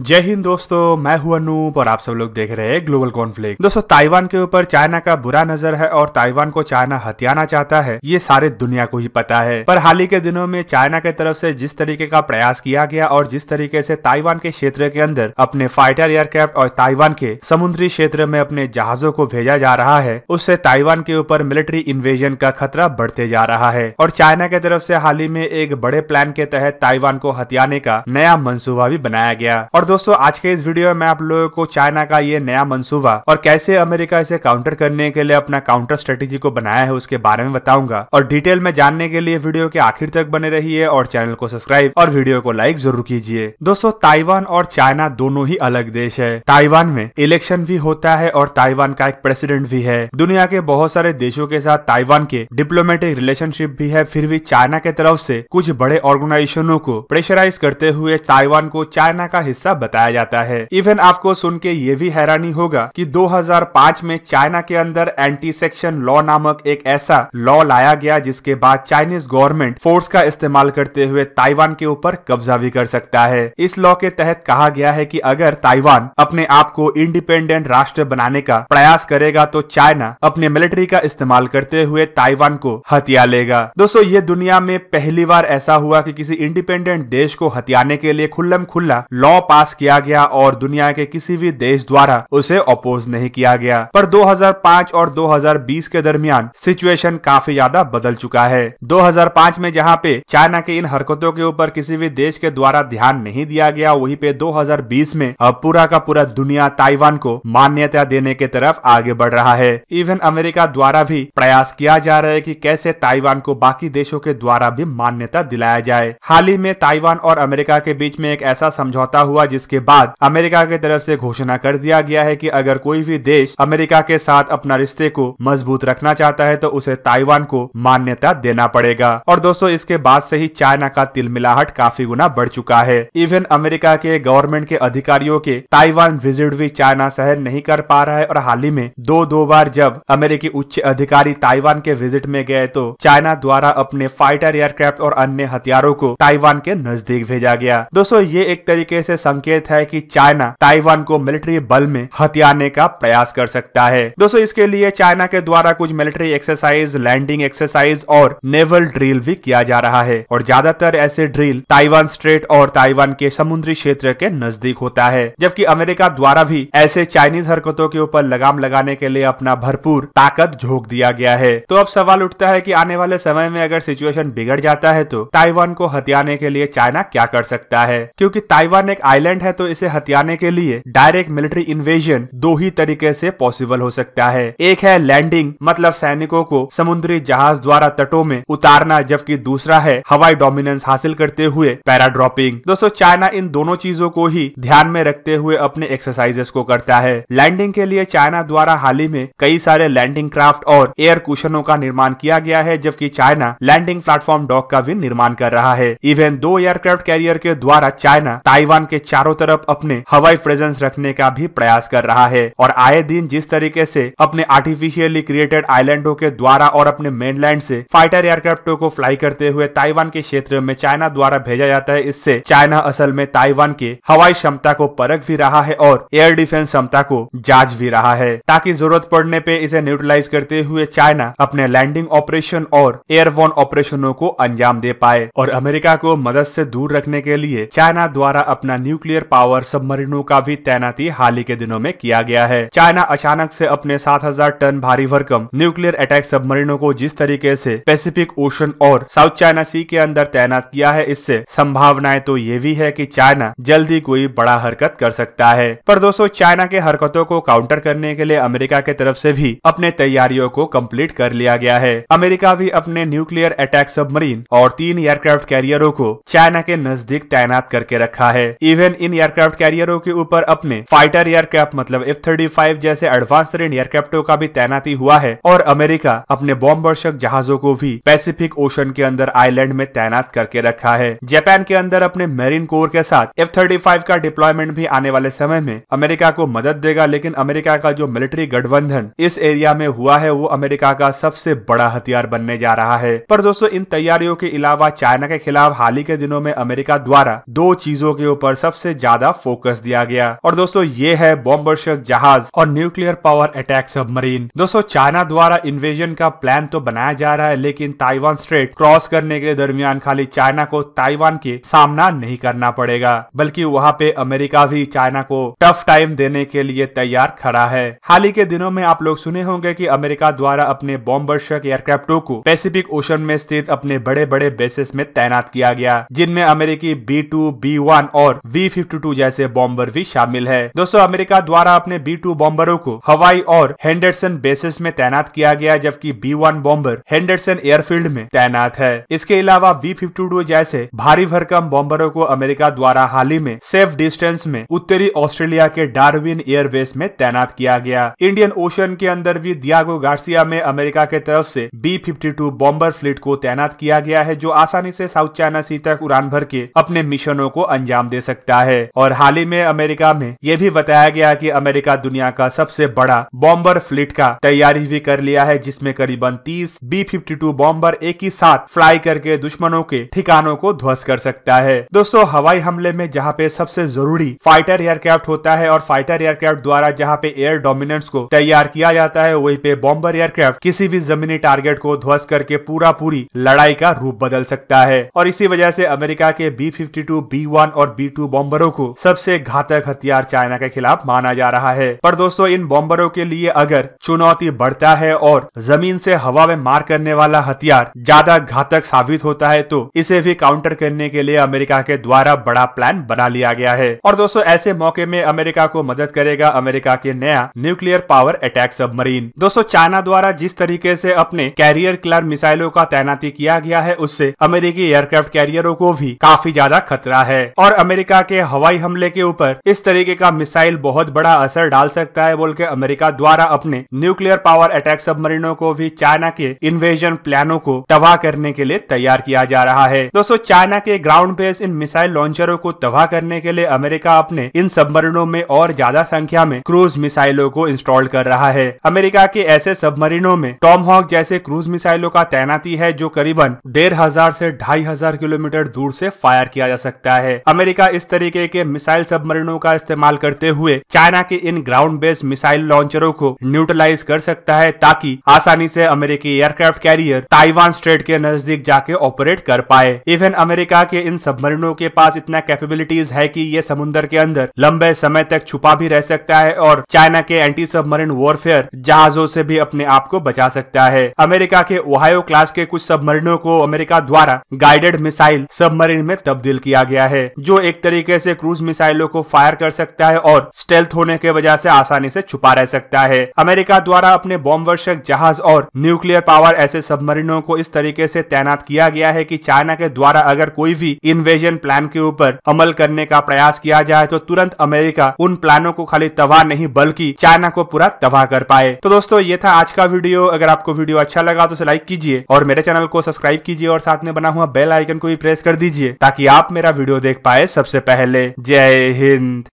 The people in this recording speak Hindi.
जय हिंद दोस्तों मैं हूं अनूप और आप सब लोग देख रहे हैं ग्लोबल कॉन्फ्लिक्ट दोस्तों ताइवान के ऊपर चाइना का बुरा नजर है और ताइवान को चाइना हथियाना चाहता है ये सारे दुनिया को ही पता है पर हाल ही के दिनों में चाइना के तरफ से जिस तरीके का प्रयास किया गया और जिस तरीके से ताइवान के क्षेत्र के अंदर अपने फाइटर एयरक्राफ्ट और ताइवान के समुद्री क्षेत्र में अपने जहाजों को भेजा जा रहा है उससे ताइवान के ऊपर मिलिट्री इन्वेजन का खतरा बढ़ते जा रहा है और चाइना के तरफ से हाल ही में एक बड़े प्लान के तहत ताइवान को हथियाने का नया मंसूबा भी बनाया गया और और दोस्तों आज के इस वीडियो में मैं आप लोगों को चाइना का ये नया मंसूबा और कैसे अमेरिका इसे काउंटर करने के लिए अपना काउंटर स्ट्रेटेजी को बनाया है उसके बारे में बताऊंगा और डिटेल में जानने के लिए वीडियो के आखिर तक बने रहिए और चैनल को सब्सक्राइब और वीडियो को लाइक जरूर कीजिए दोस्तों ताइवान और चाइना दोनों ही अलग देश है ताइवान में इलेक्शन भी होता है और ताइवान का एक प्रेसिडेंट भी है दुनिया के बहुत सारे देशों के साथ ताइवान के डिप्लोमेटिक रिलेशनशिप भी है फिर भी चाइना के तरफ से कुछ बड़े ऑर्गेनाइजेशनों को प्रेशराइज करते हुए ताइवान को चाइना का हिस्सा का बताया जाता है इवन आपको सुन के ये भी हैरानी होगा कि 2005 में चाइना के अंदर एंटी सेक्शन लॉ नामक एक ऐसा लॉ लाया गया जिसके बाद चाइनीज गवर्नमेंट फोर्स का इस्तेमाल करते हुए ताइवान के ऊपर कब्जा भी कर सकता है इस लॉ के तहत कहा गया है की अगर ताइवान अपने आप को इंडिपेंडेंट राष्ट्र बनाने का प्रयास करेगा तो चाइना अपने मिलिट्री का इस्तेमाल करते हुए ताइवान को हथिया लेगा दोस्तों ये दुनिया में पहली बार ऐसा हुआ कि किसी इंडिपेंडेंट देश को हथियाने के लिए खुल्लम खुल्ला लॉ पास पास किया गया और दुनिया के किसी भी देश द्वारा उसे अपोज नहीं किया गया पर 2005 और 2020 के दरमियान सिचुएशन काफी ज्यादा बदल चुका है 2005 में जहाँ पे चाइना के इन हरकतों के ऊपर किसी भी देश के द्वारा ध्यान नहीं दिया गया वहीं पे 2020 में अब पूरा का पूरा दुनिया ताइवान को मान्यता देने के तरफ आगे बढ़ रहा है इवन अमेरिका द्वारा भी प्रयास किया जा रहा है कि कैसे ताइवान को बाकी देशों के द्वारा भी मान्यता दिलाया जाए हाल ही में ताइवान और अमेरिका के बीच में एक ऐसा समझौता हुआ जिसके बाद अमेरिका की तरफ से घोषणा कर दिया गया है कि अगर कोई भी देश अमेरिका के साथ अपना रिश्ते को मजबूत रखना चाहता है तो उसे ताइवान को मान्यता देना पड़ेगा और दोस्तों इसके बाद से ही चाइना का तिलमिलाहट काफी गुना बढ़ चुका है इवन अमेरिका के गवर्नमेंट के अधिकारियों के ताइवान विजिट भी चाइना शहर नहीं कर पा रहा है और हाल ही में दो दो बार जब अमेरिकी उच्च अधिकारी ताइवान के विजिट में गए तो चाइना द्वारा अपने फाइटर एयरक्राफ्ट और अन्य हथियारों को ताइवान के नजदीक भेजा गया दोस्तों ये एक तरीके से संकट संकेत है कि चाइना ताइवान को मिलिट्री बल में हथियाने का प्रयास कर सकता है दोस्तों इसके लिए चाइना के द्वारा कुछ मिलिट्री एक्सरसाइज लैंडिंग एक्सरसाइज और नेवल ड्रिल भी किया जा रहा है और ज्यादातर ऐसे ड्रिल ताइवान स्ट्रेट और ताइवान के समुद्री क्षेत्र के नजदीक होता है जबकि अमेरिका द्वारा भी ऐसे चाइनीज हरकतों के ऊपर लगाम लगाने के लिए अपना भरपूर ताकत झोंक दिया गया है तो अब सवाल उठता है की आने वाले समय में अगर सिचुएशन बिगड़ जाता है तो ताइवान को हथियाने के लिए चाइना क्या कर सकता है क्योंकि ताइवान एक आईलैंड प्रेजेंट है तो इसे हथियाने के लिए डायरेक्ट मिलिट्री इन्वेजन दो ही तरीके से पॉसिबल हो सकता है एक है लैंडिंग मतलब सैनिकों को समुद्री जहाज द्वारा तटों में उतारना जबकि दूसरा है हवाई डोमिनेंस हासिल करते हुए पैराड्रॉपिंग दोस्तों चाइना इन दोनों चीजों को ही ध्यान में रखते हुए अपने एक्सरसाइजेस को करता है लैंडिंग के लिए चाइना द्वारा हाल ही में कई सारे लैंडिंग क्राफ्ट और एयर कुशनों का निर्माण किया गया है जबकि चाइना लैंडिंग प्लेटफॉर्म डॉक का भी निर्माण कर रहा है इवन दो एयरक्राफ्ट कैरियर के द्वारा चाइना ताइवान के चार चारों तरफ अपने हवाई प्रेजेंस रखने का भी प्रयास कर रहा है और आए दिन जिस तरीके से अपने आर्टिफिशियली क्रिएटेड आइलैंडों के द्वारा और अपने मेनलैंड से फाइटर एयरक्राफ्टों को फ्लाई करते हुए ताइवान के क्षेत्र में चाइना द्वारा भेजा जाता है इससे चाइना असल में ताइवान के हवाई क्षमता को परख भी रहा है और एयर डिफेंस क्षमता को जांच भी रहा है ताकि जरूरत पड़ने पे इसे न्यूट्रलाइज करते हुए चाइना अपने लैंडिंग ऑपरेशन और एयरबोन ऑपरेशनों को अंजाम दे पाए और अमेरिका को मदद से दूर रखने के लिए चाइना द्वारा अपना न्यू न्यूक्लियर पावर सबमरीनों का भी तैनाती हाल ही के दिनों में किया गया है चाइना अचानक से अपने 7000 टन भारी भरकम न्यूक्लियर अटैक सबमरीनों को जिस तरीके से पैसिफिक ओशन और साउथ चाइना सी के अंदर तैनात किया है इससे संभावनाएं तो ये भी है की चाइना जल्दी कोई बड़ा हरकत कर सकता है पर दोस्तों चाइना के हरकतों को काउंटर करने के लिए अमेरिका के तरफ से भी अपने तैयारियों को कंप्लीट कर लिया गया है अमेरिका भी अपने न्यूक्लियर अटैक सबमरीन और तीन एयरक्राफ्ट कैरियरों को चाइना के नजदीक तैनात करके रखा है इवन मिशन इन एयरक्राफ्ट कैरियरों के ऊपर अपने फाइटर एयरक्राफ्ट मतलब एफ थर्टी फाइव जैसे एडवांस रेंज एयरक्राफ्टों का भी तैनाती हुआ है और अमेरिका अपने बॉम्बर्शक जहाजों को भी पैसिफिक ओशन के अंदर आईलैंड में तैनात करके रखा है जापान के अंदर अपने मेरीन कोर के साथ एफ थर्टी फाइव का डिप्लॉयमेंट भी आने वाले समय में अमेरिका को मदद देगा लेकिन अमेरिका का जो मिलिट्री गठबंधन इस एरिया में हुआ है वो अमेरिका का सबसे बड़ा हथियार बनने जा रहा है पर दोस्तों इन तैयारियों के अलावा चाइना के खिलाफ हाल ही के दिनों में अमेरिका द्वारा दो चीजों के ऊपर सबसे सबसे ज्यादा फोकस दिया गया और दोस्तों ये है बॉम्बर्शक जहाज और न्यूक्लियर पावर अटैक सबमरीन दोस्तों चाइना द्वारा इन्वेजन का प्लान तो बनाया जा रहा है लेकिन ताइवान स्ट्रेट क्रॉस करने के दरमियान खाली चाइना को ताइवान के सामना नहीं करना पड़ेगा बल्कि वहाँ पे अमेरिका भी चाइना को टफ टाइम देने के लिए तैयार खड़ा है हाल ही के दिनों में आप लोग सुने होंगे की अमेरिका द्वारा अपने बॉम्बर्शक एयरक्राफ्टो को पैसिफिक ओशन में स्थित अपने बड़े बड़े बेसिस में तैनात किया गया जिनमें अमेरिकी बी टू बी वन और वी जैसे बॉम्बर भी शामिल है दोस्तों अमेरिका द्वारा अपने बी टू बॉम्बरों को हवाई और हेंडरसन बेसिस में तैनात किया गया जबकि B one bomber Henderson airfield में तैनात है इसके अलावा बी फिफ्टी टू जैसे भारी भरकम बॉम्बरों को अमेरिका द्वारा हाल ही में सेफ डिस्टेंस में उत्तरी ऑस्ट्रेलिया के डार्विन एयरबेस में तैनात किया गया इंडियन ओशन के अंदर भी दियागो गार्सिया में अमेरिका के तरफ से B fifty two bomber fleet को तैनात किया गया है जो आसानी से साउथ चाइना सी तक उड़ान भर के अपने मिशनों को अंजाम दे सकता है रहा है और हाल ही में अमेरिका में यह भी बताया गया कि अमेरिका दुनिया का सबसे बड़ा बॉम्बर फ्लीट का तैयारी भी कर लिया है जिसमें करीबन 30 बी फिफ्टी टू बॉम्बर एक ही साथ फ्लाई करके दुश्मनों के ठिकानों को ध्वस्त कर सकता है दोस्तों हवाई हमले में जहाँ पे सबसे जरूरी फाइटर एयरक्राफ्ट होता है और फाइटर एयरक्राफ्ट द्वारा जहाँ पे एयर डोमिनेंस को तैयार किया जाता है वही पे बॉम्बर एयरक्राफ्ट किसी भी जमीनी टारगेट को ध्वस्त करके पूरा पूरी लड़ाई का रूप बदल सकता है और इसी वजह से अमेरिका के B fifty two B one और बी टू बॉम्बर बॉम्बरों को सबसे घातक हथियार चाइना के खिलाफ माना जा रहा है पर दोस्तों इन बॉम्बरों के लिए अगर चुनौती बढ़ता है और जमीन से हवा में मार करने वाला हथियार ज्यादा घातक साबित होता है तो इसे भी काउंटर करने के लिए अमेरिका के द्वारा बड़ा प्लान बना लिया गया है और दोस्तों ऐसे मौके में अमेरिका को मदद करेगा अमेरिका के नया न्यूक्लियर पावर अटैक सबमरीन दोस्तों चाइना द्वारा जिस तरीके से अपने कैरियर क्लर मिसाइलों का तैनाती किया गया है उससे अमेरिकी एयरक्राफ्ट कैरियरों को भी काफी ज्यादा खतरा है और अमेरिका के हवाई हमले के ऊपर इस तरीके का मिसाइल बहुत बड़ा असर डाल सकता है बोल के अमेरिका द्वारा अपने न्यूक्लियर पावर अटैक सबमरीनों को भी चाइना के इन्वेजन प्लानों को तबाह करने के लिए तैयार किया जा रहा है दोस्तों चाइना के ग्राउंड बेस इन मिसाइल लॉन्चरों को तबाह करने के लिए अमेरिका अपने इन सबमरीनों में और ज्यादा संख्या में क्रूज मिसाइलों को इंस्टॉल कर रहा है अमेरिका के ऐसे सबमरीनों में टॉम हॉक जैसे क्रूज मिसाइलों का तैनाती है जो करीबन डेढ़ हजार से ढाई हजार किलोमीटर दूर से फायर किया जा सकता है अमेरिका इस तरीके तरीके के मिसाइल सबमरीनों का इस्तेमाल करते हुए चाइना के इन ग्राउंड बेस्ड मिसाइल लॉन्चरों को न्यूट्रलाइज कर सकता है ताकि आसानी से अमेरिकी एयरक्राफ्ट कैरियर ताइवान स्ट्रेट के नजदीक जाके ऑपरेट कर पाए इवन अमेरिका के इन सबमरीनों के पास इतना कैपेबिलिटीज है की ये समुन्द्र के अंदर लंबे समय तक छुपा भी रह सकता है और चाइना के एंटी सबमरीन वॉरफेयर जहाजों से भी अपने आप को बचा सकता है अमेरिका के ओहायो क्लास के कुछ सबमरीनों को अमेरिका द्वारा गाइडेड मिसाइल सबमरीन में तब्दील किया गया है जो एक तरीके तरीके से क्रूज मिसाइलों को फायर कर सकता है और स्टेल्थ होने के वजह से आसानी से छुपा रह सकता है अमेरिका द्वारा अपने बॉम्ब वर्षक जहाज और न्यूक्लियर पावर ऐसे सबमरीनों को इस तरीके से तैनात किया गया है कि चाइना के द्वारा अगर कोई भी इन्वेजन प्लान के ऊपर अमल करने का प्रयास किया जाए तो तुरंत अमेरिका उन प्लानों को खाली तबाह नहीं बल्कि चाइना को पूरा तबाह कर पाए तो दोस्तों ये था आज का वीडियो अगर आपको वीडियो अच्छा लगा तो उसे लाइक कीजिए और मेरे चैनल को सब्सक्राइब कीजिए और साथ में बना हुआ बेल आइकन को भी प्रेस कर दीजिए ताकि आप मेरा वीडियो देख पाए सबसे पहले पहले जय हिंद